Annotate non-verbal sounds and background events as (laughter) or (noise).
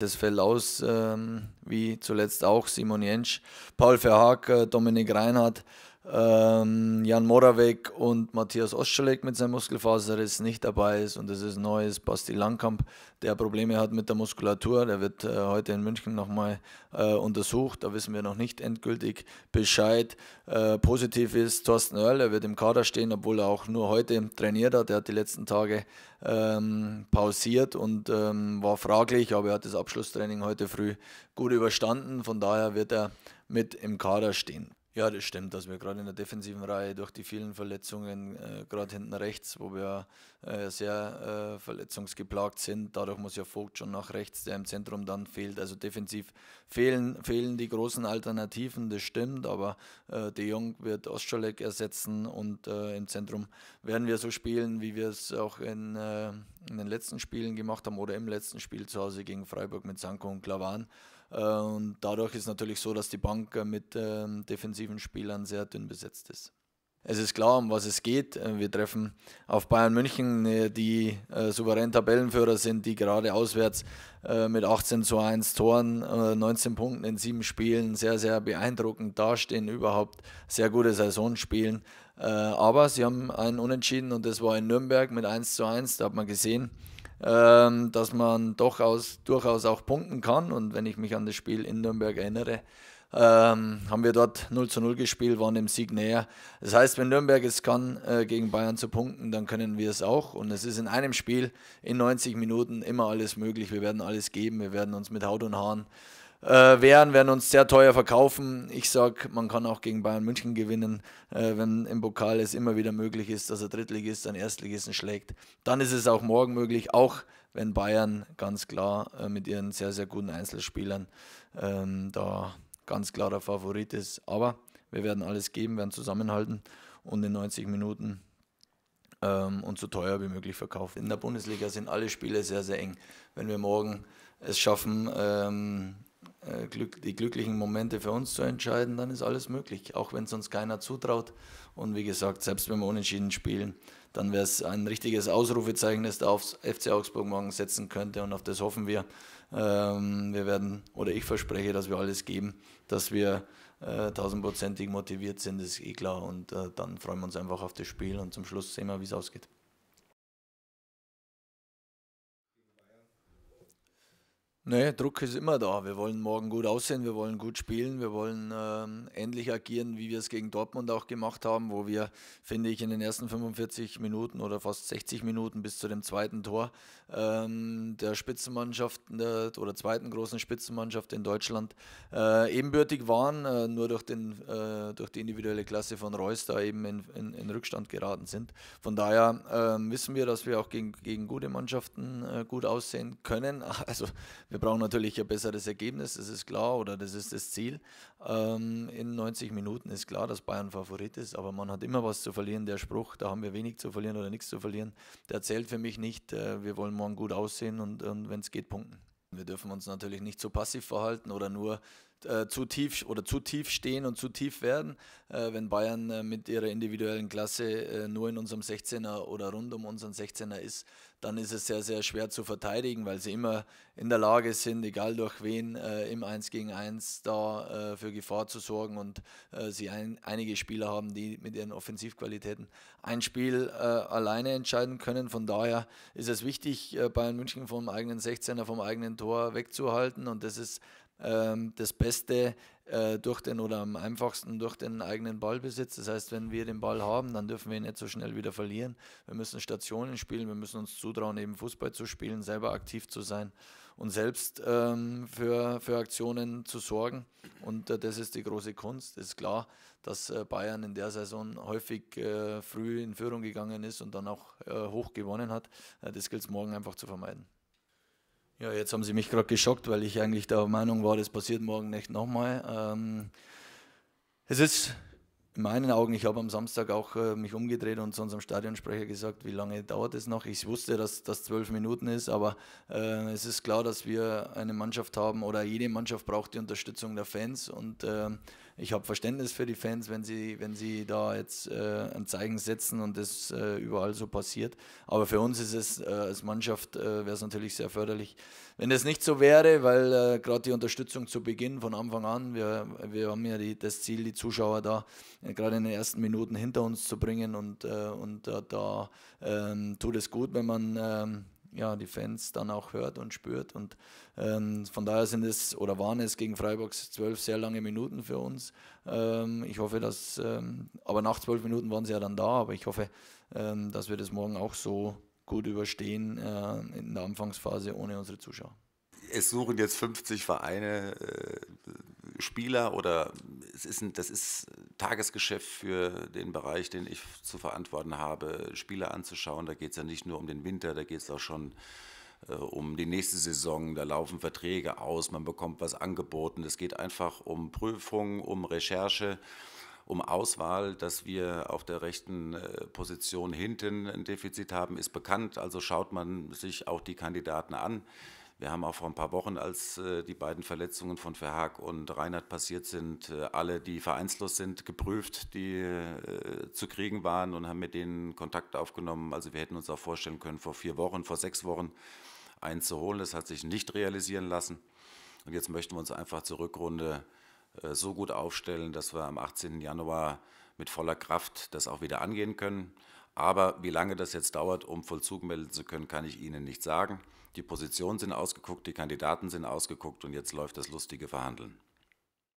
Das fällt aus, ähm, wie zuletzt auch Simon Jentsch, Paul Verhaag, äh, Dominik Reinhardt, ähm, Jan Moravec und Matthias Oschalek mit seinem Muskelfaserriss nicht dabei ist. Und das ist neues Basti Langkamp, der Probleme hat mit der Muskulatur. Der wird äh, heute in München nochmal äh, untersucht. Da wissen wir noch nicht endgültig Bescheid. Äh, positiv ist Thorsten Oerl, er wird im Kader stehen, obwohl er auch nur heute trainiert hat. Er hat die letzten Tage ähm, pausiert und ähm, war fraglich, aber er hat das Abschlusstraining heute früh gut überstanden. Von daher wird er mit im Kader stehen. Ja, das stimmt, dass wir gerade in der defensiven Reihe durch die vielen Verletzungen, äh, gerade hinten rechts, wo wir äh, sehr äh, verletzungsgeplagt sind, dadurch muss ja Vogt schon nach rechts, der im Zentrum dann fehlt. Also defensiv fehlen, fehlen die großen Alternativen, das stimmt, aber äh, De Jong wird Ostscholek ersetzen und äh, im Zentrum werden wir so spielen, wie wir es auch in, äh, in den letzten Spielen gemacht haben oder im letzten Spiel zu Hause gegen Freiburg mit Sanko und Klavan. Äh, und dadurch ist natürlich so, dass die Bank äh, mit ähm, defensiven Spielern sehr dünn besetzt ist. Es ist klar, um was es geht. Äh, wir treffen auf Bayern München, die souverän Tabellenführer sind, die gerade auswärts mit 18 zu 1 Toren, 19 Punkten in sieben Spielen sehr, sehr beeindruckend dastehen, überhaupt sehr gute Saison spielen. Aber sie haben einen Unentschieden und das war in Nürnberg mit 1 zu 1. Da hat man gesehen, ähm, dass man durchaus, durchaus auch punkten kann. Und wenn ich mich an das Spiel in Nürnberg erinnere, ähm, haben wir dort 0 zu 0 gespielt, waren dem Sieg näher. Das heißt, wenn Nürnberg es kann, äh, gegen Bayern zu punkten, dann können wir es auch. Und es ist in einem Spiel in 90 Minuten immer alles möglich. Wir werden alles geben, wir werden uns mit Haut und Haaren äh, wären, werden uns sehr teuer verkaufen. Ich sage, man kann auch gegen Bayern München gewinnen, äh, wenn im Pokal es immer wieder möglich ist, dass er Drittligist an Erstligisten schlägt. Dann ist es auch morgen möglich, auch wenn Bayern ganz klar äh, mit ihren sehr, sehr guten Einzelspielern ähm, da ganz klar der Favorit ist. Aber wir werden alles geben, werden zusammenhalten und in 90 Minuten ähm, und so teuer wie möglich verkaufen. In der Bundesliga sind alle Spiele sehr, sehr eng. Wenn wir morgen es schaffen, ähm, äh, die glücklichen Momente für uns zu entscheiden, dann ist alles möglich, auch wenn es uns keiner zutraut. Und wie gesagt, selbst wenn wir unentschieden spielen, dann wäre es ein richtiges Ausrufezeichen, das der FC Augsburg morgen setzen könnte und auf das hoffen wir. Ähm, wir werden, oder ich verspreche, dass wir alles geben, dass wir äh, tausendprozentig motiviert sind, ist eh klar. Und äh, dann freuen wir uns einfach auf das Spiel und zum Schluss sehen wir, wie es ausgeht. Nee, Druck ist immer da. Wir wollen morgen gut aussehen, wir wollen gut spielen, wir wollen ähm, ähnlich agieren, wie wir es gegen Dortmund auch gemacht haben, wo wir, finde ich, in den ersten 45 Minuten oder fast 60 Minuten bis zu dem zweiten Tor ähm, der Spitzenmannschaft der, äh, oder zweiten großen Spitzenmannschaft in Deutschland äh, ebenbürtig waren, äh, nur durch, den, äh, durch die individuelle Klasse von Reus da eben in, in, in Rückstand geraten sind. Von daher ähm, wissen wir, dass wir auch gegen, gegen gute Mannschaften äh, gut aussehen können. (laughs) Also wir wir brauchen natürlich ein besseres Ergebnis, das ist klar, oder das ist das Ziel. Ähm, in 90 Minuten ist klar, dass Bayern Favorit ist, aber man hat immer was zu verlieren. Der Spruch, da haben wir wenig zu verlieren oder nichts zu verlieren, der zählt für mich nicht. Äh, wir wollen morgen gut aussehen und, und wenn es geht, punkten. Wir dürfen uns natürlich nicht zu so passiv verhalten oder nur äh, zu tief oder zu tief stehen und zu tief werden, äh, wenn Bayern äh, mit ihrer individuellen Klasse äh, nur in unserem 16er oder rund um unseren 16er ist, dann ist es sehr, sehr schwer zu verteidigen, weil sie immer in der Lage sind, egal durch wen, äh, im 1 gegen 1 da äh, für Gefahr zu sorgen und sie ein, einige Spieler haben, die mit ihren Offensivqualitäten ein Spiel alleine entscheiden können. Von daher ist es wichtig, Bayern München vom eigenen 16er, vom eigenen Tor wegzuhalten und das ist ähm, das Beste äh, durch den oder am einfachsten durch den eigenen Ballbesitz. Das heißt, wenn wir den Ball haben, dann dürfen wir ihn nicht so schnell wieder verlieren. Wir müssen Stationen spielen, wir müssen uns zutrauen, eben Fußball zu spielen, selber aktiv zu sein und selbst ähm, für, für Aktionen zu sorgen. Und äh, das ist die große Kunst. Es ist klar, dass äh, Bayern in der Saison häufig äh, früh in Führung gegangen ist und dann auch äh, hoch gewonnen hat. Äh, das gilt es morgen einfach zu vermeiden. Ja, jetzt haben Sie mich gerade geschockt, weil ich eigentlich der Meinung war, das passiert morgen nicht nochmal. Ähm, es ist in meinen Augen, ich habe am Samstag auch äh, mich umgedreht und zu unserem Stadionsprecher gesagt, wie lange dauert es noch? Ich wusste, dass das zwölf Minuten ist, aber äh, es ist klar, dass wir eine Mannschaft haben oder jede Mannschaft braucht die Unterstützung der Fans und äh, ich habe Verständnis für die Fans, wenn sie, wenn sie da jetzt äh, ein Zeichen setzen und das äh, überall so passiert. Aber für uns ist es äh, als Mannschaft äh, wäre es natürlich sehr förderlich, wenn das nicht so wäre, weil äh, gerade die Unterstützung zu Beginn von Anfang an, wir, wir haben ja die, das Ziel, die Zuschauer da äh, gerade in den ersten Minuten hinter uns zu bringen und, und da ähm, tut es gut, wenn man ähm, ja, die Fans dann auch hört und spürt. Und ähm, von daher sind es oder waren es gegen Freiburg zwölf sehr lange Minuten für uns. Ähm, ich hoffe, dass, ähm, aber nach zwölf Minuten waren sie ja dann da, aber ich hoffe, ähm, dass wir das morgen auch so gut überstehen äh, in der Anfangsphase ohne unsere Zuschauer. Es suchen jetzt 50 Vereine äh, Spieler oder es ist ein, das ist Tagesgeschäft für den Bereich, den ich zu verantworten habe, Spiele anzuschauen. Da geht es ja nicht nur um den Winter, da geht es auch schon äh, um die nächste Saison. Da laufen Verträge aus, man bekommt was angeboten. Es geht einfach um Prüfungen, um Recherche um Auswahl, dass wir auf der rechten äh, Position hinten ein Defizit haben, ist bekannt. Also schaut man sich auch die Kandidaten an. Wir haben auch vor ein paar Wochen, als äh, die beiden Verletzungen von Verhaag und Reinhardt passiert sind, äh, alle, die vereinslos sind, geprüft, die äh, zu kriegen waren und haben mit denen Kontakt aufgenommen. Also wir hätten uns auch vorstellen können, vor vier Wochen, vor sechs Wochen einen zu holen. Das hat sich nicht realisieren lassen. Und jetzt möchten wir uns einfach zur Rückrunde so gut aufstellen, dass wir am 18. Januar mit voller Kraft das auch wieder angehen können. Aber wie lange das jetzt dauert, um Vollzug melden zu können, kann ich Ihnen nicht sagen. Die Positionen sind ausgeguckt, die Kandidaten sind ausgeguckt und jetzt läuft das lustige Verhandeln.